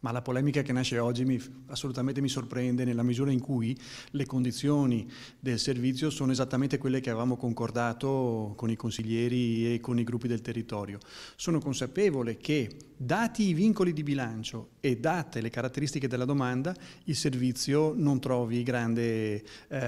Ma la polemica che nasce oggi mi, assolutamente mi sorprende nella misura in cui le condizioni del servizio sono esattamente quelle che avevamo concordato con i consiglieri e con i gruppi del territorio. Sono consapevole che dati i vincoli di bilancio e date le caratteristiche della domanda, il servizio non trovi grande eh,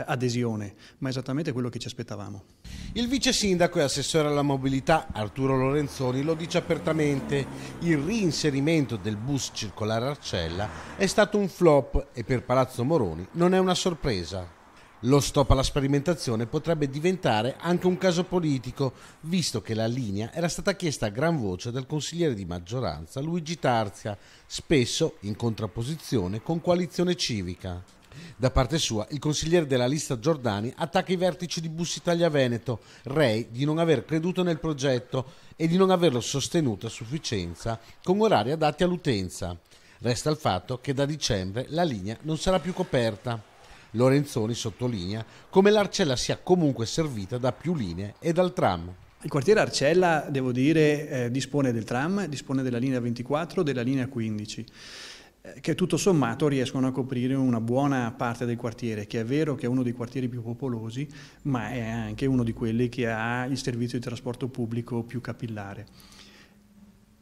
adesione, ma è esattamente quello che ci aspettavamo. Il vice sindaco e assessore alla mobilità Arturo Lorenzoni lo dice apertamente, il reinserimento del bus circolare Arcella è stato un flop e per Palazzo Moroni non è una sorpresa. Lo stop alla sperimentazione potrebbe diventare anche un caso politico, visto che la linea era stata chiesta a gran voce dal consigliere di maggioranza Luigi Tarzia, spesso in contrapposizione con coalizione civica. Da parte sua, il consigliere della lista Giordani attacca i vertici di Bus Italia Veneto, rei di non aver creduto nel progetto e di non averlo sostenuto a sufficienza con orari adatti all'utenza. Resta il fatto che da dicembre la linea non sarà più coperta. Lorenzoni sottolinea come l'Arcella sia comunque servita da più linee e dal tram. Il quartiere Arcella, devo dire, eh, dispone del tram, dispone della linea 24, della linea 15 eh, che tutto sommato riescono a coprire una buona parte del quartiere, che è vero che è uno dei quartieri più popolosi, ma è anche uno di quelli che ha il servizio di trasporto pubblico più capillare.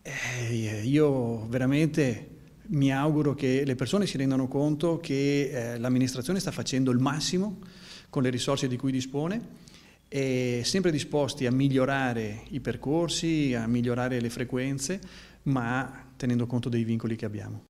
Eh, io veramente mi auguro che le persone si rendano conto che eh, l'amministrazione sta facendo il massimo con le risorse di cui dispone e sempre disposti a migliorare i percorsi, a migliorare le frequenze, ma tenendo conto dei vincoli che abbiamo.